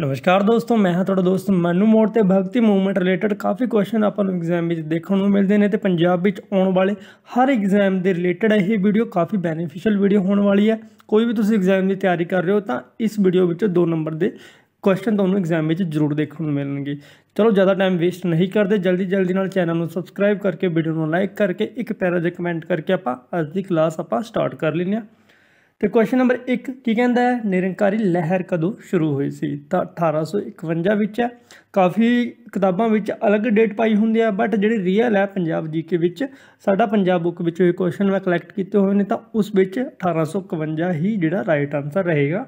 ਨਮਸਕਾਰ ਦੋਸਤੋ ਮੈਂ ਹਾਂ ਤੁਹਾਡਾ ਦੋਸਤ ਮਨੂ ਮੋੜ ਤੇ ਭਗਤੀ ਮੂਵਮੈਂਟ ਰਿਲੇਟਡ ਕਾਫੀ ਕੁਐਸਚਨ ਆਪਾਂ ਨੂੰ ਐਗਜ਼ਾਮ ਵਿੱਚ ਦੇਖਣ ਨੂੰ ਮਿਲਦੇ ਨੇ ਤੇ ਪੰਜਾਬ ਵਿੱਚ ਆਉਣ ਵਾਲੇ ਹਰ ਐਗਜ਼ਾਮ ਦੇ ਰਿਲੇਟਡ ਇਹ ਵੀਡੀਓ ਕਾਫੀ ਬੈਨੀਫੀਸ਼ੀਅਲ ਵੀਡੀਓ ਹੋਣ ਵਾਲੀ ਹੈ ਕੋਈ ਵੀ ਤੁਸੀਂ ਐਗਜ਼ਾਮ ਦੀ ਤਿਆਰੀ ਕਰ ਰਹੇ ਹੋ ਤਾਂ ਇਸ ਵੀਡੀਓ ਵਿੱਚ 2 ਨੰਬਰ ਦੇ ਕੁਐਸਚਨ ਤੁਹਾਨੂੰ ਐਗਜ਼ਾਮ ਵਿੱਚ ਜ਼ਰੂਰ ਦੇਖਣ ਨੂੰ ਮਿਲਣਗੇ ਚਲੋ ਜ਼ਿਆਦਾ ਟਾਈਮ ਵੇਸਟ ਨਹੀਂ ਕਰਦੇ ਜਲਦੀ ਜਲਦੀ ਨਾਲ ਚੈਨਲ ਨੂੰ ਸਬਸਕ੍ਰਾਈਬ ਕਰਕੇ ਵੀਡੀਓ ਨੂੰ ਲਾਈਕ ਕਰਕੇ ਇੱਕ ਪੈਰਾ ਜਿਹਾ ਕਮੈਂਟ ਕਰਕੇ ਆਪਾਂ ਅੱਜ ਦੀ ਕਲਾਸ ਆਪਾਂ ਸਟਾਰਟ ਕਰ ਲੈਂਦੇ ਹਾਂ ਤੇ ਕੁਐਸਚਨ ਨੰਬਰ 1 ਕੀ ਕਹਿੰਦਾ ਹੈ ਨਿਰੰਕਾਰੀ ਲਹਿਰ ਕਦੋਂ ਸ਼ੁਰੂ ਹੋਈ ਸੀ ਤਾਂ 1851 ਵਿੱਚ ਹੈ ਕਾਫੀ ਕਿਤਾਬਾਂ ਵਿੱਚ ਅਲੱਗ ਡੇਟ ਪਾਈ ਹੁੰਦੀ ਹੈ ਬਟ ਜਿਹੜੀ ਰੀਅਲ ਹੈ ਪੰਜਾਬ ਜੀਕੇ ਵਿੱਚ ਸਾਡਾ ਪੰਜਾਬ ਬੁੱਕ ਵਿੱਚੋਂ ਇਹ ਕੁਐਸਚਨ ਮੈਂ ਕਲੈਕਟ ਕੀਤੇ ਹੋਏ ਨੇ ਤਾਂ ਉਸ ਵਿੱਚ 1851 ਹੀ ਜਿਹੜਾ ਰਾਈਟ ਆਨਸਰ ਰਹੇਗਾ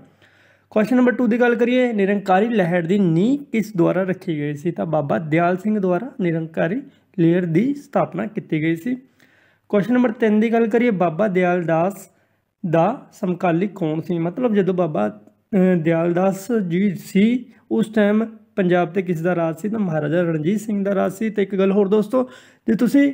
ਕੁਐਸਚਨ ਨੰਬਰ 2 ਦੀ ਗੱਲ ਕਰੀਏ ਨਿਰੰਕਾਰੀ ਲਹਿਰ ਦੀ ਨੀਂਹ ਕਿਸ ਦੁਆਰਾ ਰੱਖੀ ਗਈ ਸੀ ਤਾਂ ਬਾਬਾ ਦਿਆਲ ਸਿੰਘ ਦੁਆਰਾ ਨਿਰੰਕਾਰੀ ਲਹਿਰ ਦੀ ਸਥਾਪਨਾ ਕੀਤੀ ਗਈ ਸੀ ਕੁਐਸਚਨ ਨੰਬਰ 3 ਦੀ ਗੱਲ ਕਰੀਏ ਬਾਬਾ ਦਿਆਲ ਦਾਸ ਦਾ ਸਮਕਾਲੀ ਕੌਣ ਸੀ ਮਤਲਬ ਜਦੋਂ ਬਾਬਾ ਦਿਆਲਦਾਸ ਜੀ ਸੀ ਉਸ ਟਾਈਮ ਪੰਜਾਬ ਤੇ ਕਿਸ ਦਾ ਰਾਜ ਸੀ ਤਾਂ ਮਹਾਰਾਜਾ ਰਣਜੀਤ ਸਿੰਘ ਦਾ ਰਾਜ ਸੀ ਤੇ ਇੱਕ ਗੱਲ ਹੋਰ ਦੋਸਤੋ ਜੇ ਤੁਸੀਂ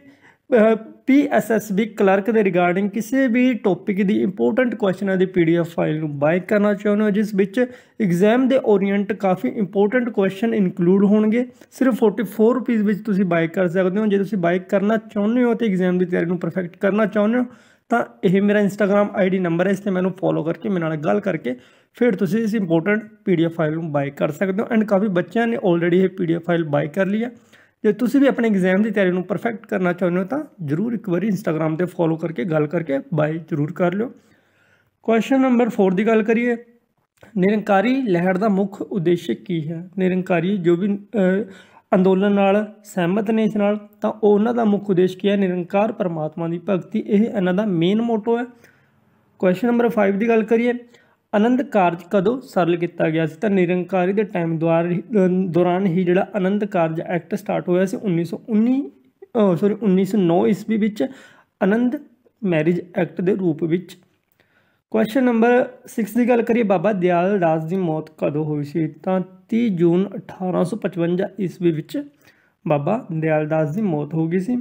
ਪੀਐਸਐਸਬੀ ਕਲਰਕ ਦੇ ਰਿਗਾਰਡਿੰਗ ਕਿਸੇ ਵੀ ਟੌਪਿਕ ਦੀ ਇੰਪੋਰਟੈਂਟ ਕੁਐਸਚਨਾਂ ਦੀ ਪੀਡੀਐਫ ਫਾਈਲ ਨੂੰ ਬਾਇ ਕਰਨਾ ਚਾਹੁੰਦੇ ਹੋ ਜਿਸ ਵਿੱਚ ਐਗਜ਼ਾਮ ਦੇ ਓਰੀਐਂਟ ਕਾਫੀ ਇੰਪੋਰਟੈਂਟ ਕੁਐਸਚਨ ਇਨਕਲੂਡ ਹੋਣਗੇ ਸਿਰਫ 44 ਰੁਪਏ ਵਿੱਚ ਤੁਸੀਂ ਬਾਇ ਕਰ ਸਕਦੇ ਹੋ ਜੇ ਤੁਸੀਂ ਬਾਇ ਕਰਨਾ ਚਾਹੁੰਦੇ ਹੋ ਤੇ ਐਗਜ਼ਾਮ ਦੀ ਤਿਆਰੀ ਨੂੰ ਪਰਫੈਕਟ ਕਰਨਾ ਚਾਹੁੰਦੇ ਹੋ ਤਾਂ ਇਹ ਮੇਰਾ ਇੰਸਟਾਗ੍ਰam ਆਈਡੀ ਨੰਬਰ ਹੈ ਇਸ ਤੇ ਮੈਨੂੰ ਫੋਲੋ ਕਰਕੇ ਮੇਰੇ ਨਾਲ ਗੱਲ ਕਰਕੇ ਫਿਰ ਤੁਸੀਂ ਇਸ ਇੰਪੋਰਟੈਂਟ ਪੀਡੀਐਫ ਫਾਈਲ ਨੂੰ ਬਾਈ ਕਰ ਸਕਦੇ ਹੋ ਐਂਡ ਕਾਫੀ ਬੱਚਿਆਂ ਨੇ ਆਲਰੇਡੀ ਇਹ ਪੀਡੀਐਫ ਫਾਈਲ ਬਾਈ ਕਰ ਲਈ ਹੈ ਜੇ ਤੁਸੀਂ ਵੀ ਆਪਣੇ ਐਗਜ਼ਾਮ ਦੀ ਤਿਆਰੀ ਨੂੰ ਪਰਫੈਕਟ ਕਰਨਾ ਚਾਹੁੰਦੇ ਹੋ ਤਾਂ ਜਰੂਰ ਇੱਕ ਵਾਰੀ ਇੰਸਟਾਗ੍ਰam ਤੇ ਫੋਲੋ ਕਰਕੇ ਗੱਲ ਕਰਕੇ ਬਾਈ ਜਰੂਰ ਕਰ ਲਿਓ ਕੁਐਸਚਨ ਨੰਬਰ 4 ਦੀ ਗੱਲ ਕਰੀਏ ਨਿਰੰਕਾਰੀ ਲਹਿਰ ਦਾ ਮੁੱਖ ਉਦੇਸ਼ ਕੀ ਹੈ ਨਿਰੰਕਾਰੀ ਜੋ ਵੀ ਅੰਦੋਲਨ ਨਾਲ ਸਹਿਮਤ ਨੇ ਇਸ ਨਾਲ ਤਾਂ ਉਹਨਾਂ ਦਾ ਮੁੱਖ ਉਦੇਸ਼ ਕੀ ਹੈ ਨਿਰੰਕਾਰ ਪਰਮਾਤਮਾ ਦੀ ਭਗਤੀ ਇਹ ਇਹਨਾਂ ਦਾ ਮੇਨ ਮੋਟੋ ਹੈ ਕੁਐਸਚਨ ਨੰਬਰ 5 ਦੀ ਗੱਲ ਕਰੀਏ ਆਨੰਦ ਕਾਰਜ ਕਦੋਂ ਸਰਲ ਕੀਤਾ ਗਿਆ ਸੀ ਤਾਂ ਨਿਰੰਕਾਰੀ ਦੇ ਟਾਈਮ ਦੌਰਾਨ ਹੀ ਜਿਹੜਾ ਆਨੰਦ ਕਾਰਜ ਐਕਟ ਸਟਾਰਟ ਹੋਇਆ ਸੀ 1919 ਸੌਰੀ 1909 ਈਸਵੀ ਵਿੱਚ ਆਨੰਦ ਮੈਰਿਜ ਐਕਟ ਦੇ ਰੂਪ ਵਿੱਚ ਕੁਐਸਚਨ ਨੰਬਰ 6 ਦੀ ਗੱਲ ਕਰੀਏ ਬਾਬਾ ਦਿਆਲ ਦਾਸ ਦੀ ਮੌਤ ਕਦੋਂ ਹੋਈ ਸੀ ਤਾਂ 30 ਜੂਨ 1855 ਈਸਵੀ ਵਿੱਚ ਬਾਬਾ ਦਿਆਲ ਦਾਸ ਦੀ ਮੌਤ ਹੋ ਗਈ ਸੀ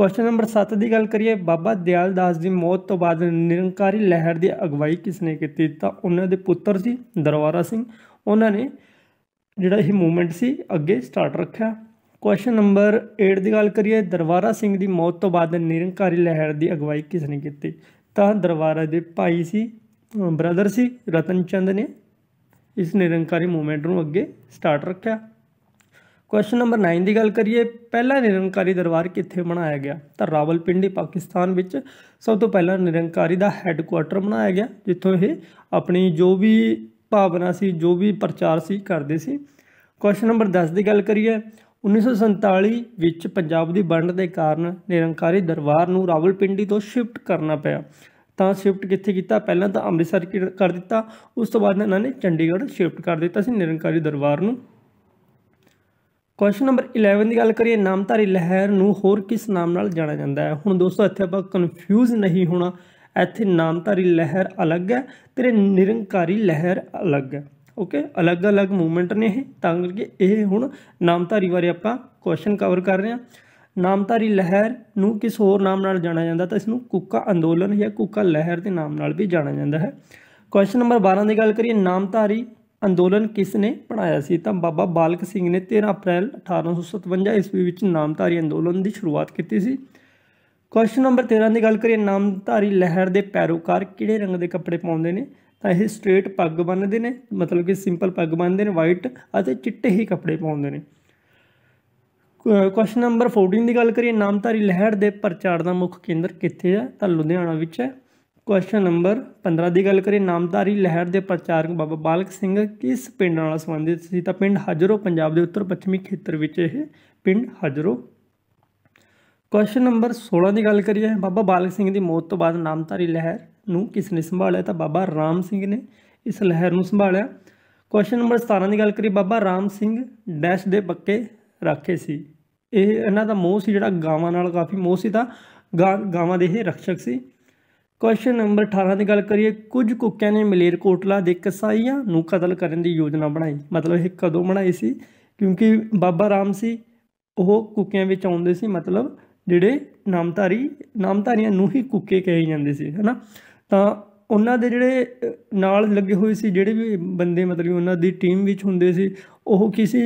ਕੁਐਸਚਨ ਨੰਬਰ 7 ਦੀ ਗੱਲ ਕਰੀਏ ਬਾਬਾ ਦਿਆਲ ਦਾਸ ਦੀ ਮੌਤ ਤੋਂ ਬਾਅਦ ਨਿਰੰਕਾਰੀ ਲਹਿਰ ਦੀ ਅਗਵਾਈ ਕਿਸ ਨੇ ਕੀਤੀ ਤਾਂ ਉਹਨਾਂ ਦੇ ਪੁੱਤਰ ਸੀ ਦਰਵਾਰਾ ਸਿੰਘ ਉਹਨਾਂ ਨੇ ਜਿਹੜਾ ਇਹ ਮੂਵਮੈਂਟ ਸੀ ਅੱਗੇ ਸਟਾਰਟ ਰੱਖਿਆ ਕੁਐਸਚਨ ਨੰਬਰ 8 ਦੀ ਗੱਲ ਕਰੀਏ ਦਰਵਾਰਾ ਸਿੰਘ ਦੀ ਮੌਤ ਤੋਂ ਬਾਅਦ ਨਿਰੰਕਾਰੀ ਲਹਿਰ ਦੀ ਅਗਵਾਈ ਕਿਸ ਨੇ ਕੀਤੀ ਤਾਂ ਦਰਬਾਰਾ ਦੇ ਭਾਈ ਸੀ ਬ੍ਰਦਰ ਸੀ ਰਤਨ ਚੰਦ ਨੇ ਇਸ ਨਿਰੰਕਾਰੀ ਮੂਵਮੈਂਟ ਨੂੰ ਅੱਗੇ ਸਟਾਰਟ ਰੱਖਿਆ ਕੁਐਸਚਨ ਨੰਬਰ 9 ਦੀ ਗੱਲ ਕਰੀਏ ਪਹਿਲਾ ਨਿਰੰਕਾਰੀ ਦਰਬਾਰ ਕਿੱਥੇ ਬਣਾਇਆ ਗਿਆ ਤਾਂ ਰਾਵਲਪਿੰਡੀ ਪਾਕਿਸਤਾਨ ਵਿੱਚ ਸਭ ਤੋਂ ਪਹਿਲਾਂ ਨਿਰੰਕਾਰੀ ਦਾ ਹੈੱਡਕੁਆਰਟਰ ਬਣਾਇਆ ਗਿਆ ਜਿੱਥੋਂ ਇਹ ਆਪਣੀ ਜੋ ਵੀ ਭਾਵਨਾ ਸੀ ਜੋ ਵੀ ਪ੍ਰਚਾਰ ਸੀ ਕਰਦੇ ਸੀ ਕੁਐਸਚਨ ਨੰਬਰ 10 ਦੀ ਗੱਲ ਕਰੀਏ 1947 ਵਿੱਚ ਪੰਜਾਬ ਦੀ ਵੰਡ ਦੇ ਕਾਰਨ ਨਿਰੰਕਾਰੀ ਦਰਬਾਰ ਨੂੰ ਰਾਵਲਪਿੰਡੀ ਤੋਂ ਸ਼ਿਫਟ ਕਰਨਾ ਪਿਆ ਤਾਂ ਸ਼ਿਫਟ ਕਿੱਥੇ ਕੀਤਾ ਪਹਿਲਾਂ ਤਾਂ ਅੰਮ੍ਰਿਤਸਰ ਕਰ ਦਿੱਤਾ ਉਸ ਤੋਂ ਬਾਅਦ ਇਹਨਾਂ ਨੇ ਚੰਡੀਗੜ੍ਹ ਸ਼ਿਫਟ ਕਰ ਦਿੱਤਾ ਸੀ ਨਿਰੰਕਾਰੀ ਦਰਬਾਰ ਨੂੰ ਕੁਐਸਚਨ ਨੰਬਰ 11 ਦੀ ਗੱਲ ਕਰੀਏ ਨਾਮਧਾਰੀ ਲਹਿਰ ਨੂੰ ਹੋਰ ਕਿਸ ਨਾਮ ਨਾਲ ਜਾਣਿਆ ਜਾਂਦਾ ਹੈ ਹੁਣ ਦੋਸਤੋ ਇੱਥੇ ਆਪਾਂ ਕਨਫਿਊਜ਼ ਨਹੀਂ ਹੋਣਾ ਇੱਥੇ ਨਾਮਧਾਰੀ ਲਹਿਰ ਅਲੱਗ ਹੈ ਤੇ ਨਿਰੰਕਾਰੀ ਲਹਿਰ ਅਲੱਗ ਹੈ ਓਕੇ ਅਲੱਗ-ਅਲੱਗ ਮੂਵਮੈਂਟ ਨੇ ਇਹ ਤਾਂ ਕਰਕੇ ਇਹ ਹੁਣ ਨਾਮਧਾਰੀ ਬਾਰੇ ਆਪਾਂ ਕੁਐਸਚਨ ਕਵਰ ਕਰ ਰਹੇ ਹਾਂ ਨਾਮਧਾਰੀ ਲਹਿਰ ਨੂੰ ਕਿਸ ਹੋਰ ਨਾਮ ਨਾਲ ਜਾਣਿਆ ਜਾਂਦਾ ਤਾਂ ਇਸ ਨੂੰ ਕੁੱਕਾ ਅੰਦੋਲਨ ਜਾਂ ਕੁੱਕਾ ਲਹਿਰ ਦੇ ਨਾਮ ਨਾਲ ਵੀ ਜਾਣਿਆ ਜਾਂਦਾ ਹੈ ਕੁਐਸਚਨ ਨੰਬਰ 12 ਦੀ ਗੱਲ ਕਰੀਏ ਨਾਮਧਾਰੀ ਅੰਦੋਲਨ ਕਿਸ ਨੇ ਬਣਾਇਆ ਸੀ ਤਾਂ ਬਾਬਾ ਬਾਲਕ ਸਿੰਘ ਨੇ 13 ਅਪ੍ਰੈਲ 1857 ਈਸਵੀ ਵਿੱਚ ਨਾਮਧਾਰੀ ਅੰਦੋਲਨ ਦੀ ਸ਼ੁਰੂਆਤ ਕੀਤੀ ਸੀ ਕੁਐਸਚਨ ਨੰਬਰ 13 ਦੀ ਗੱਲ ਕਰੀਏ ਨਾਮਧਾਰੀ ਲਹਿਰ ਦੇ ਪੈਰੋਕਾਰ ਕਿਹੜੇ ਰੰਗ ਦੇ ਕੱਪੜੇ ਪਾਉਂਦੇ ਨੇ ਤਾਂ ਇਹ ਸਟ੍ਰੇਟ ਪੱਗ ਬੰਨਦੇ ਨੇ ਮਤਲਬ ਕਿ ਸਿੰਪਲ ਪੱਗ ਬੰਨਦੇ ਨੇ ਵਾਈਟ ਅਤੇ ਚਿੱਟੇ ਹੀ ਕੱਪੜੇ ਪਾਉਂਦੇ ਨੇ ਕੁਐਸਚਨ ਨੰਬਰ 14 ਦੀ ਗੱਲ ਕਰੀਏ ਨਾਮਧਾਰੀ ਲਹਿਰ ਦੇ ਪ੍ਰਚਾਰ ਦਾ ਮੁੱਖ ਕੇਂਦਰ ਕਿੱਥੇ ਹੈ ਤਾਂ ਲੁਧਿਆਣਾ ਵਿੱਚ ਹੈ ਕੁਐਸਚਨ ਨੰਬਰ 15 ਦੀ ਗੱਲ ਕਰੀਏ ਨਾਮਧਾਰੀ ਲਹਿਰ ਦੇ ਪ੍ਰਚਾਰਕ ਬਾਬਾ ਬਾਲਕ ਸਿੰਘ ਕਿਸ ਪਿੰਡ ਨਾਲ ਸੰਬੰਧਿਤ ਸੀ ਤਾਂ ਪਿੰਡ ਹਜਰੋ ਪੰਜਾਬ ਦੇ ਉੱਤਰ ਪੱਛਮੀ ਖੇਤਰ ਵਿੱਚ ਇਹ ਪਿੰਡ ਹਜਰੋ ਕੁਐਸਚਨ ਨੰਬਰ 16 ਦੀ ਗੱਲ ਕਰੀਏ ਬਾਬਾ ਬਾਲਕ ਸਿੰਘ ਦੀ ਮੌਤ ਤੋਂ ਬਾਅਦ ਨਾਮਧਾਰੀ ਲਹਿਰ ਨੂੰ ਕਿਸ ਨੇ ਸੰਭਾਲਿਆ ਤਾਂ ਬਾਬਾ ਰਾਮ ਸਿੰਘ ਨੇ ਇਸ ਲਹਿਰ ਨੂੰ ਸੰਭਾਲਿਆ ਕੁਐਸਚਨ ਨੰਬਰ 17 ਦੀ ਗੱਲ ਕਰੀ ਬਾਬਾ ਰਾਮ ਸਿੰਘ ਡੈਸ਼ ਦੇ ਪੱਕੇ ਰਾਖੇ ਸੀ ਇਹ ਇਹਨਾਂ ਦਾ ਮੋਹ ਸੀ ਜਿਹੜਾ ਗਾਵਾਂ ਨਾਲ ਕਾਫੀ ਮੋਹ ਸੀ ਤਾਂ ਗਾਵਾਂ ਦੇ ਇਹ ਰਖਸ਼ਕ ਸੀ ਕੁਐਸਚਨ ਨੰਬਰ 18 ਦੀ ਗੱਲ ਕਰੀਏ ਕੁਝ ਕੁੱਕਿਆਂ ਨੇ ਮਲੇਰ ਕੋਟਲਾ ਦੇ ਕਸਾਈਆਂ ਨੂੰ ਕਤਲ ਕਰਨ ਦੀ ਯੋਜਨਾ ਬਣਾਈ ਮਤਲਬ ਇਹ ਕਦੋਂ ਬਣਾਈ ਸੀ ਕਿਉਂਕਿ ਬਾਬਾ ਰਾਮ ਸੀ ਉਹ ਕੁੱਕਿਆਂ ਵਿੱਚ ਆਉਂਦੇ ਸੀ ਮਤਲਬ ਜਿਹੜੇ ਨਾਮਧਾਰੀ ਨਾਮਧਾਰੀਆਂ ਨੂੰ ਹੀ ਕੁੱਕੇ ਕਹੇ ਜਾਂਦੇ ਸੀ ਹਨਾ ਤਾਂ ਉਹਨਾਂ ਦੇ ਜਿਹੜੇ ਨਾਲ ਲੱਗੇ ਹੋਏ ਸੀ ਜਿਹੜੇ ਵੀ ਬੰਦੇ ਮਤਲਬ ਉਹਨਾਂ ਦੀ ਟੀਮ ਵਿੱਚ ਹੁੰਦੇ ਸੀ ਉਹ ਕਿਸੇ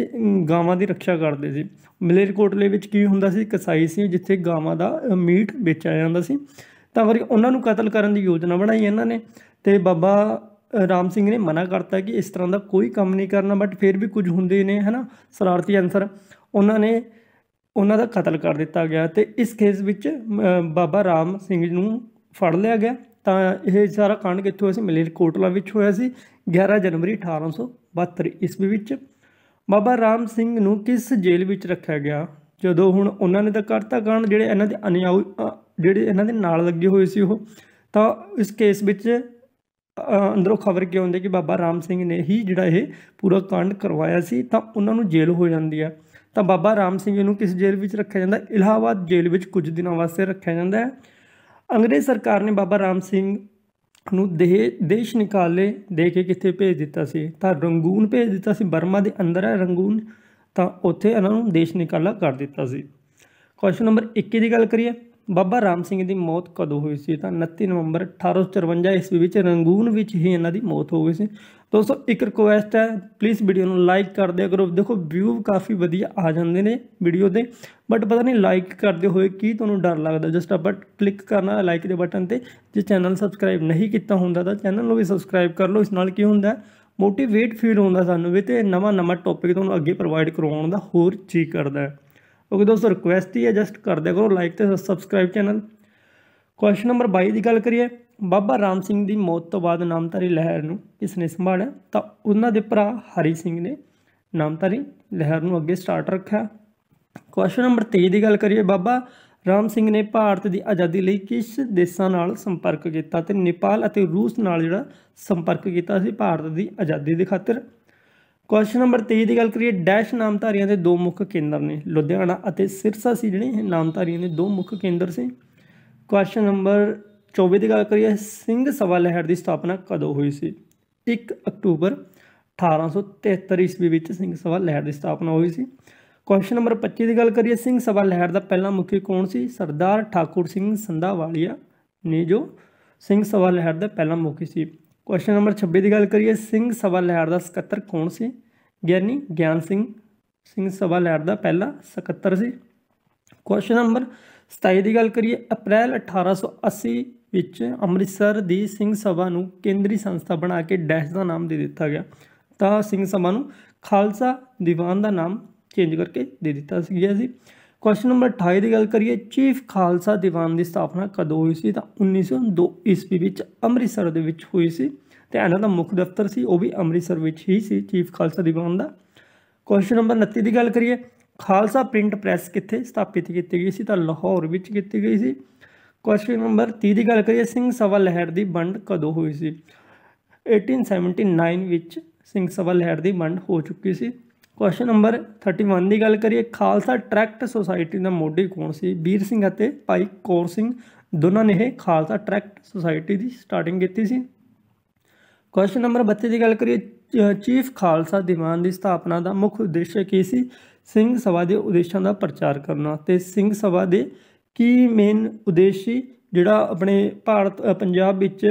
ਗਾਵਾਂ ਦੀ ਰੱਖਿਆ ਕਰਦੇ ਸੀ ਮਲੇਰਕੋਟਲੇ ਵਿੱਚ ਕੀ ਹੁੰਦਾ ਸੀ ਕਸਾਈ ਸੀ ਜਿੱਥੇ ਗਾਵਾਂ ਦਾ ਮੀਟ ਵੇਚਿਆ ਜਾਂਦਾ ਸੀ ਤਾਂ ਵਰੀ ਉਹਨਾਂ ਨੂੰ ਕਤਲ ਕਰਨ ਦੀ ਯੋਜਨਾ ਬਣਾਈ ਇਹਨਾਂ ਨੇ ਤੇ ਬਾਬਾ ਰਾਮ ਸਿੰਘ ਨੇ ਮਨਾ ਕਰਤਾ ਕਿ ਇਸ ਤਰ੍ਹਾਂ ਦਾ ਕੋਈ ਕੰਮ ਨਹੀਂ ਕਰਨਾ ਬਟ ਫਿਰ ਵੀ ਕੁਝ ਹੁੰਦੇ ਨੇ ਹਨਾ ਸਰਾਰਤੀ ਅਨਸਰ ਉਹਨਾਂ ਨੇ ਉਹਨਾਂ ਦਾ ਕਤਲ ਕਰ ਦਿੱਤਾ ਗਿਆ ਤੇ ਇਸ ਕੇਸ ਵਿੱਚ ਬਾਬਾ ਰਾਮ ਸਿੰਘ ਨੂੰ ਫੜ ਲਿਆ ਗਿਆ ਤਾਂ ਇਹ ਸਾਰਾ ਕਾਂਡ ਕਿੱਥੋਂ ਹੋਇਆ ਸੀ ਮਲੇਰਕੋਟਲਾ ਵਿੱਚ ਹੋਇਆ ਸੀ 11 ਜਨਵਰੀ 1872 ਇਸਵੀ ਵਿੱਚ ਬਾਬਾ ਰਾਮ ਸਿੰਘ ਨੂੰ ਕਿਸ ਜੇਲ੍ਹ ਵਿੱਚ ਰੱਖਿਆ ਗਿਆ ਜਦੋਂ ਹੁਣ ਉਹਨਾਂ ਨੇ ਤਾਂ ਕਰਤਾ ਕਾਂਡ ਜਿਹੜੇ ਇਹਨਾਂ ਦੇ ਅਨਿਆਉ ਜਿਹੜੇ ਇਹਨਾਂ ਦੇ ਨਾਲ ਲੱਗੇ ਹੋਏ ਸੀ ਉਹ ਤਾਂ ਇਸ ਕੇਸ ਵਿੱਚ ਅੰਦਰੋਂ ਖਬਰ ਕਿ ਹੁੰਦੀ ਕਿ ਬਾਬਾ ਰਾਮ ਸਿੰਘ ਨੇ ਹੀ ਜਿਹੜਾ ਇਹ ਪੂਰਾ ਕਾਂਡ ਕਰਵਾਇਆ ਸੀ ਤਾਂ ਉਹਨਾਂ ਨੂੰ ਜੇਲ੍ਹ ਹੋ ਜਾਂਦੀ ਆ ਤਾਂ ਬਾਬਾ ਰਾਮ ਸਿੰਘ ਨੂੰ ਕਿਸ ਜੇਲ੍ਹ ਵਿੱਚ ਰੱਖਿਆ ਜਾਂਦਾ ਇਲਾਹਾਬਾਦ ਜੇਲ੍ਹ ਵਿੱਚ ਕੁਝ ਦਿਨਾਂ ਵਾਸਤੇ ਰੱਖਿਆ ਜਾਂਦਾ ਹੈ ਅੰਗਰੇਜ਼ ਸਰਕਾਰ ਨੇ ਬਾਬਾ ਰਾਮ ਸਿੰਘ ਨੂੰ ਦੇਸ਼ ਨਿਕਾਲੇ ਦੇ ਕੇ ਕਿੱਥੇ ਭੇਜ ਦਿੱਤਾ ਸੀ ਤਾਂ ਰੰਗੂਨ ਭੇਜ ਦਿੱਤਾ ਸੀ ਬਰਮਾ ਦੇ ਅੰਦਰ ਹੈ ਰੰਗੂਨ ਤਾਂ ਉੱਥੇ ਇਹਨਾਂ ਨੂੰ ਦੇਸ਼ ਨਿਕਾਲਾ ਕਰ ਦਿੱਤਾ ਸੀ ਕੁਐਸਚਨ ਨੰਬਰ 21 ਦੀ ਗੱਲ ਕਰੀਏ ਬਾਬਾ ਰਾਮ ਸਿੰਘ ਦੀ ਮੌਤ ਕਦੋਂ ਹੋਈ ਸੀ ਤਾਂ 29 ਨਵੰਬਰ 1854 ਈਸਵੀ ਵਿੱਚ ਰੰਗੂਨ ਵਿੱਚ ਹੀ ਇਹਨਾਂ ਦੀ ਮੌਤ ਹੋ ਗਈ ਸੀ ਦੋਸਤੋ ਇੱਕ ਰਿਕੁਐਸਟ ਹੈ ਪਲੀਜ਼ ਵੀਡੀਓ ਨੂੰ ਲਾਈਕ ਕਰ ਦਿਓ ਕਰੋ ਦੇਖੋ ਵਿਊ ਕਾਫੀ ਵਧੀਆ ਆ ਜਾਂਦੇ ਨੇ ਵੀਡੀਓ ਦੇ ਬਟ ਪਤਾ ਨਹੀਂ ਲਾਈਕ ਕਰਦੇ ਹੋਏ ਕੀ ਤੁਹਾਨੂੰ ਡਰ ਲੱਗਦਾ ਜਸਟ ਆ ਬਟ ਕਲਿੱਕ ਕਰਨਾ ਲਾਈਕ ਦੇ ਬਟਨ ਤੇ ਜੇ ਚੈਨਲ ਸਬਸਕ੍ਰਾਈਬ ਨਹੀਂ ਕੀਤਾ ਹੁੰਦਾ ਤਾਂ ਚੈਨਲ ਨੂੰ ਵੀ ਸਬਸਕ੍ਰਾਈਬ ਕਰ ਲਓ ਇਸ ਨਾਲ ਕੀ ਹੁੰਦਾ ਮੋਟੀਵੇਟ ਫੀਲ ਹੁੰਦਾ ਸਾਨੂੰ ਵੀ ਤੇ ਨਵਾਂ ਨਵਾਂ ਟੌਪਿਕ ਤੁਹਾਨੂੰ ਅੱਗੇ ਪ੍ਰੋਵਾਈਡ ਕਰਵਾਉਣ ਦਾ ਹੋਰ ਚੀ ਕਰਦਾ ਹੈ ਓਕੇ ਦੋਸਤੋ ਰਿਕੁਐਸਟ ਹੀ ਹੈ ਜਸਟ ਕਰ ਦਿਆ ਕਰੋ ਲਾਈਕ ਤੇ ਸਬਸਕ੍ਰਾਈਬ ਚੈਨਲ ਕੁਐਸਚਨ ਨੰਬਰ 22 ਦੀ ਗੱਲ ਕਰੀਏ ਬਾਬਾ ਰਾਮ ਸਿੰਘ ਦੀ ਮੌਤ ਤੋਂ ਬਾਅਦ ਨਾਮਧਾਰੀ ਲਹਿਰ ਨੂੰ ਕਿਸ ਨੇ ਸੰਭਾਲਿਆ ਤਾਂ ਉਹਨਾਂ ਦੇ ਭਰਾ ਹਰੀ ਸਿੰਘ ਨੇ ਨਾਮਧਾਰੀ ਲਹਿਰ ਨੂੰ ਅੱਗੇ ਸਟਾਰਟ ਰੱਖਿਆ ਕੁਐਸਚਨ ਨੰਬਰ 23 ਦੀ ਗੱਲ ਕਰੀਏ ਬਾਬਾ ਰਾਮ ਸਿੰਘ ਨੇ ਭਾਰਤ ਦੀ ਆਜ਼ਾਦੀ ਲਈ ਕਿਸ ਦੇਸ਼ਾਂ ਨਾਲ ਸੰਪਰਕ ਕੀਤਾ ਤੇ ਨੇਪਾਲ ਅਤੇ ਰੂਸ ਨਾਲ ਜਿਹੜਾ ਸੰਪਰਕ ਕੀਤਾ ਸੀ ਭਾਰਤ ਦੀ ਆਜ਼ਾਦੀ ਦੇ ਖਾਤਰ ਕੁਐਸਚਨ ਨੰਬਰ 23 ਦੀ ਗੱਲ ਕਰੀਏ ਡੈਸ਼ ਨਾਮਧਾਰੀਆਂ ਦੇ ਦੋ ਮੁੱਖ ਕੇਂਦਰ ਨੇ ਲੁਧਿਆਣਾ ਅਤੇ ਸਿਰਸਾ ਸੀ ਜਿਹੜੇ ਨਾਮਧਾਰੀਆਂ ਦੇ ਦੋ ਮੁੱਖ ਕੇਂਦਰ ਸੀ ਕੁਐਸਚਨ ਨੰਬਰ 24 ਦੀ ਗੱਲ ਕਰੀਏ ਸਿੰਘ ਸਵਾ ਲਹਿਰ ਦੀ ਸਥਾਪਨਾ ਕਦੋਂ ਹੋਈ ਸੀ 1 ਅਕਤੂਬਰ 1873 ਈਸਵੀ ਵਿੱਚ ਸਿੰਘ ਸਵਾ ਲਹਿਰ ਦੀ ਸਥਾਪਨਾ ਹੋਈ ਸੀ ਕੁਐਸਚਨ ਨੰਬਰ 25 ਦੀ ਗੱਲ ਕਰੀਏ ਸਿੰਘ ਸਵਾ ਲਹਿਰ ਦਾ ਪਹਿਲਾ ਮੁਖੀ ਕੌਣ ਸੀ ਸਰਦਾਰ ਠਾਕੁਰ ਸਿੰਘ ਸੰਧਾਵਾਲੀਆ ਨੇ ਜੋ ਸਿੰਘ ਸਵਾ ਲਹਿਰ ਦਾ ਪਹਿਲਾ ਮੁਖੀ ਸੀ ਕੁਐਸਚਨ ਨੰਬਰ 26 ਦੀ ਗੱਲ ਕਰੀਏ ਸਿੰਘ ਸਵਾ ਲਹਿਰ ਦਾ ਸਕੱਤਰ ਕੌਣ ਸੀ ਗਿਆਨੀ ਗਿਆਨ ਸਿੰਘ ਸਿੰਘ ਸਵਾ ਲਹਿਰ ਦਾ ਪਹਿਲਾ ਸਕੱਤਰ ਸੀ ਕੁਐਸਚਨ ਨੰਬਰ 27 ਦੀ ਗੱਲ ਕਰੀਏ ਅਪ੍ਰੈਲ 1880 ਵਿੱਚ ਅੰਮ੍ਰਿਤਸਰ ਦੀ ਸਿੰਘ ਸਭਾ ਨੂੰ ਕੇਂਦਰੀ ਸੰਸਥਾ ਬਣਾ ਕੇ ਡੈਸ਼ ਦਾ ਨਾਮ ਦੇ ਦਿੱਤਾ ਗਿਆ ਤਾਂ ਸਿੰਘ ਸਭਾ ਨੂੰ ਖਾਲਸਾ ਦੀਵਾਨ ਦਾ ਨਾਮ ਚੇਂਜ ਕਰਕੇ ਦੇ ਦਿੱਤਾ ਸੀ ਗਿਆ ਸੀ ਕੁਐਸਚਨ ਨੰਬਰ 28 ਦੀ ਗੱਲ ਕਰੀਏ ਚੀਫ ਖਾਲਸਾ ਦੀਵਾਨ ਦੀ ਸਥਾਪਨਾ ਕਦੋਂ ਹੋਈ ਸੀ ਤਾਂ 1902 ਈਸਵੀ ਵਿੱਚ ਅੰਮ੍ਰਿਤਸਰ ਦੇ ਵਿੱਚ ਹੋਈ ਸੀ ਤੇ ਇਹਨਾਂ ਦਾ ਮੁੱਖ ਦਫ਼ਤਰ ਸੀ ਉਹ ਵੀ ਅੰਮ੍ਰਿਤਸਰ ਵਿੱਚ ਹੀ ਸੀ ਚੀਫ ਖਾਲਸਾ ਦੀਵਾਨ ਦਾ ਕੁਐਸਚਨ ਨੰਬਰ 29 ਦੀ ਗੱਲ ਕਰੀਏ ਖਾਲਸਾ ਪ੍ਰਿੰਟ ਪ੍ਰੈਸ ਕਿੱਥੇ ਸਥਾਪਿਤ ਕੀਤੀ ਗਈ ਸੀ ਤਾਂ ਲਾਹੌਰ ਵਿੱਚ ਕੀਤੀ ਗਈ ਸੀ ਕੁਐਸਚਨ ਨੰਬਰ 30 ਦੀ ਗੱਲ ਕਰੀਏ ਸਿੰਘ ਸਵਾ ਲਹਿਰ ਦੀ ਵੰਡ ਕਦੋਂ ਹੋਈ ਸੀ 1879 ਵਿੱਚ ਸਿੰਘ ਸਵਾ ਲਹਿਰ ਦੀ ਵੰਡ ਹੋ ਚੁੱਕੀ ਸੀ ਕੁਐਸਚਨ ਨੰਬਰ 31 ਦੀ ਗੱਲ ਕਰੀਏ ਖਾਲਸਾ ਟਰੈਕਟ ਸੁਸਾਇਟੀ ਦਾ ਮੋਢੀ ਕੌਣ ਸੀ ਵੀਰ ਸਿੰਘ ਅਤੇ ਭਾਈ ਕੌਰ ਸਿੰਘ ਦੋਨਾਂ ਨੇ ਇਹ ਖਾਲਸਾ ਟਰੈਕਟ ਸੁਸਾਇਟੀ ਦੀ ਸਟਾਰਟਿੰਗ ਕੀਤੀ ਸੀ ਕੁਐਸਚਨ ਨੰਬਰ 32 ਦੀ ਗੱਲ ਕਰੀਏ ਚੀਫ ਖਾਲਸਾ ਦੀਵਾਨ ਦੀ ਸਥਾਪਨਾ ਦਾ ਮੁੱਖ ਉਦੇਸ਼ ਕੀ ਸੀ ਸਿੰਘ ਸਭਾ ਦੇ ਉਦੇਸ਼ਾਂ ਦਾ ਪ੍ਰਚਾਰ ਕਰਨਾ ਤੇ ਸਿੰਘ ਸਭਾ ਦੇ ਕੀ ਮੇਨ ਉਦੇਸ਼ੀ ਜਿਹੜਾ ਆਪਣੇ ਭਾਰਤ ਪੰਜਾਬ ਵਿੱਚ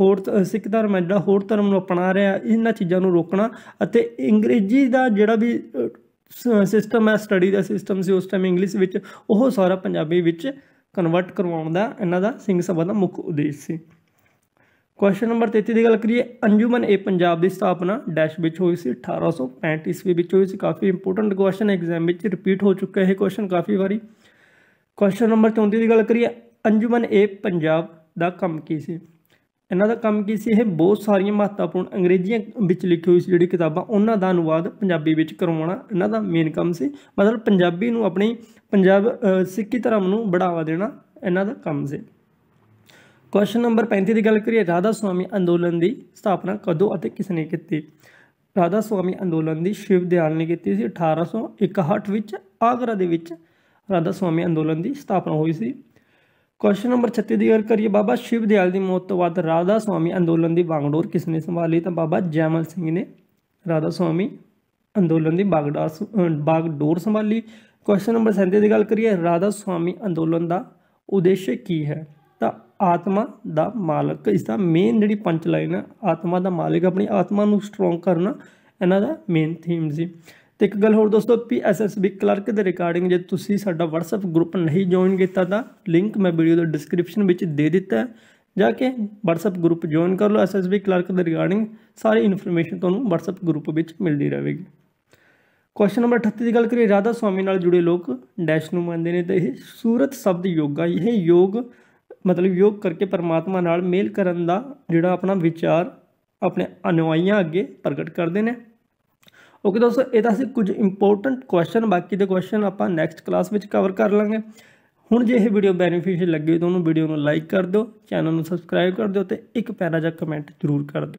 ਹੋਰ ਸਿੱਖ ਧਰਮ ਹੈ ਜਿਹੜਾ ਹੋਰ ਧਰਮ ਨੂੰ ਅਪਣਾ ਰਿਹਾ ਇਹਨਾਂ ਚੀਜ਼ਾਂ ਨੂੰ ਰੋਕਣਾ ਅਤੇ ਅੰਗਰੇਜ਼ੀ ਦਾ ਜਿਹੜਾ ਵੀ ਸਿਸਟਮ ਹੈ ਸਟੱਡੀ ਦਾ ਸਿਸਟਮ ਸੀ ਉਸ ਟਾਈਮ ਇੰਗਲਿਸ਼ ਵਿੱਚ ਉਹ ਸਾਰਾ ਪੰਜਾਬੀ ਵਿੱਚ ਕਨਵਰਟ ਕਰਵਾਉਣ ਦਾ ਇਹਨਾਂ ਦਾ ਸਿੰਘ ਸਭਾ ਦਾ ਮੁੱਖ ਉਦੇਸ਼ ਸੀ ਕੁਐਸਚਨ ਨੰਬਰ 33 ਦੀ ਗੱਲ ਕਰੀਏ ਅੰਜੂਮਨ ਏ ਪੰਜਾਬ ਦੀ ਸਥਾਪਨਾ ਡੈਸ਼ ਵਿੱਚ ਹੋਈ ਸੀ 1865 ਈਸਵੀ ਵਿੱਚ ਹੋਈ ਸੀ ਕਾਫੀ ਇੰਪੋਰਟੈਂਟ ਕੁਐਸਚਨ ਐਗਜ਼ਾਮ ਵਿੱਚ ਰਿਪੀਟ ਹੋ ਚੁੱਕਾ ਹੈ ਇਹ ਕੁਐਸਚਨ ਕਾਫੀ ਵਾਰੀ ਕੁਐਸਚਨ ਨੰਬਰ 34 ਦੀ ਗੱਲ ਕਰੀਏ ਅੰਜੁਮਨ ਏ ਪੰਜਾਬ ਦਾ ਕੰਮ ਕੀ ਸੀ ਇਹਨਾਂ ਦਾ ਕੰਮ ਕੀ ਸੀ ਇਹ ਬਹੁਤ ਸਾਰੀਆਂ ਮਹੱਤਵਪੂਰਨ ਅੰਗਰੇਜ਼ੀਆਂ ਵਿੱਚ ਲਿਖੀ ਹੋਈ ਜਿਹੜੀ ਕਿਤਾਬਾਂ ਉਹਨਾਂ ਦਾ ਅਨੁਵਾਦ ਪੰਜਾਬੀ ਵਿੱਚ ਕਰਵਾਉਣਾ ਇਹਨਾਂ ਦਾ ਮੇਨ ਕੰਮ ਸੀ ਮਤਲਬ ਪੰਜਾਬੀ ਨੂੰ ਆਪਣੀ ਪੰਜਾਬ ਸਿੱਖੀ ਧਰਮ ਨੂੰ ਬੜਾਵਾ ਦੇਣਾ ਇਹਨਾਂ ਦਾ ਕੰਮ ਸੀ ਕੁਐਸਚਨ ਨੰਬਰ 35 ਦੀ ਗੱਲ ਕਰੀਏ ਰਾਧਾ ਸੁਆਮੀ ਅੰਦੋਲਨ ਦੀ ਸਥਾਪਨਾ ਕਦੋਂ ਅਤੇ ਕਿਸ ਨੇ ਕੀਤੀ ਰਾਧਾ ਸੁਆਮੀ ਅੰਦੋਲਨ ਦੀ ਸ਼ਿਵ ਦਿਆਲ ਨੇ ਕੀਤੀ ਸੀ 1861 ਵਿੱਚ ਆਗਰਾ ਦੇ ਵਿੱਚ ਰਾਧਾ ਸੁਆਮੀ ਅੰਦੋਲਨ ਦੀ ਸਥਾਪਨਾ ਹੋਈ ਸੀ ਕੁਐਸਚਨ ਨੰਬਰ 36 ਦੀ ਗੱਲ ਕਰੀਏ ਬਾਬਾ ਸ਼ਿਵ ਦਿਆਲ ਦੀ ਮੌਤ ਤੋਂ ਬਾਅਦ ਰਾਧਾ ਸੁਆਮੀ ਅੰਦੋਲਨ ਦੀ ਬਾਗਡੋਰ ਕਿਸ ਨੇ ਸੰਭਾਲੀ ਤਾਂ ਬਾਬਾ ਜੈਮਲ ਸਿੰਘ ਨੇ ਰਾਧਾ ਸੁਆਮੀ ਅੰਦੋਲਨ ਦੀ ਬਾਗਡੋਰ ਬਾਗਡੋਰ ਸੰਭਾਲੀ ਕੁਐਸਚਨ ਨੰਬਰ 37 ਦੀ ਗੱਲ ਕਰੀਏ ਰਾਧਾ ਸੁਆਮੀ ਅੰਦੋਲਨ ਦਾ ਉਦੇਸ਼ ਕੀ ਹੈ ਤਾਂ ਆਤਮਾ ਦਾ ਮਾਲਕ ਇਸ ਦਾ ਮੇਨ ਜਿਹੜੀ ਪੰਚ ਲਾਈਨ ਆ ਆਤਮਾ ਦਾ ਮਾਲਕ ਆਪਣੀ ਆਤਮਾ ਨੂੰ ਸਟਰੋਂਗ ਕਰਨਾ ਇਹਨਾਂ ਦਾ ਮੇਨ ਥੀਮ ਸੀ ਤੇ ਇੱਕ ਗੱਲ ਹੋਰ ਦੋਸਤੋ ਪੀਐਸਐਸਬੀ ਕਲਰਕ ਦੇ ਰਿਕਾਰਡਿੰਗ ਜੇ ਤੁਸੀਂ ਸਾਡਾ WhatsApp ਗਰੁੱਪ ਨਹੀਂ ਜੁਆਇਨ ਕੀਤਾ ਤਾਂ ਲਿੰਕ ਮੈਂ ਵੀਡੀਓ ਦੇ ਡਿਸਕ੍ਰਿਪਸ਼ਨ ਵਿੱਚ ਦੇ ਦਿੱਤਾ ਜਾ ਕੇ WhatsApp ਗਰੁੱਪ ਜੁਆਇਨ ਕਰ ਲਓ ਐਸਐਸਬੀ ਕਲਰਕ ਦੇ ਰਿਗਾਰਡਿੰਗ ਸਾਰੀ ਇਨਫੋਰਮੇਸ਼ਨ ਤੁਹਾਨੂੰ WhatsApp ਗਰੁੱਪ ਵਿੱਚ ਮਿਲਦੀ ਰਹੇਗੀ ਕੁਐਸਚਨ ਨੰਬਰ 38 ਦੀ ਗੱਲ ਕਰੀਏ ਰਾਧਾ ਸੁਆਮੀ ਨਾਲ ਜੁੜੇ ਲੋਕ ਡੈਸ਼ ਨੂੰ ਮੰਨਦੇ ਨੇ ਤੇ ਇਹ ਸੂਰਤ ਸ਼ਬਦ ਯੋਗਾ ਇਹ ਯੋਗ ਮਤਲਬ ਯੋਗ ਕਰਕੇ ਪਰਮਾਤਮਾ ਨਾਲ ਮੇਲ ਕਰਨ ਦਾ ਜਿਹੜਾ ਆਪਣਾ ਵਿਚਾਰ ਆਪਣੇ ਅਨੁਆਈਆਂ ਅੱਗੇ ਪ੍ਰਗਟ ਕਰਦੇ ਨੇ ਓਕੇ ਦੋਸਤੋ ਇਹ ਤਾਂ ਸੀ ਕੁਝ ਇੰਪੋਰਟੈਂਟ ਕੁਐਸਚਨ ਬਾਕੀ ਦੇ ਕੁਐਸਚਨ ਆਪਾਂ ਨੈਕਸਟ ਕਲਾਸ ਵਿੱਚ ਕਵਰ ਕਰ ਲਾਂਗੇ ਹੁਣ ਜੇ ਇਹ ਵੀਡੀਓ ਬੈਨੀਫੀਸ਼ੀਅਲ ਲੱਗੀ ਤਾਂ ਉਹਨੂੰ ਵੀਡੀਓ ਨੂੰ ਲਾਈਕ ਕਰ ਦਿਓ ਚੈਨਲ ਨੂੰ ਸਬਸਕ੍ਰਾਈਬ ਕਰ ਦਿਓ ਤੇ ਇੱਕ ਪਿਆਰਾ ਜਿਹਾ ਕਮੈਂਟ ਜ਼ਰੂਰ ਕਰ ਦਿਓ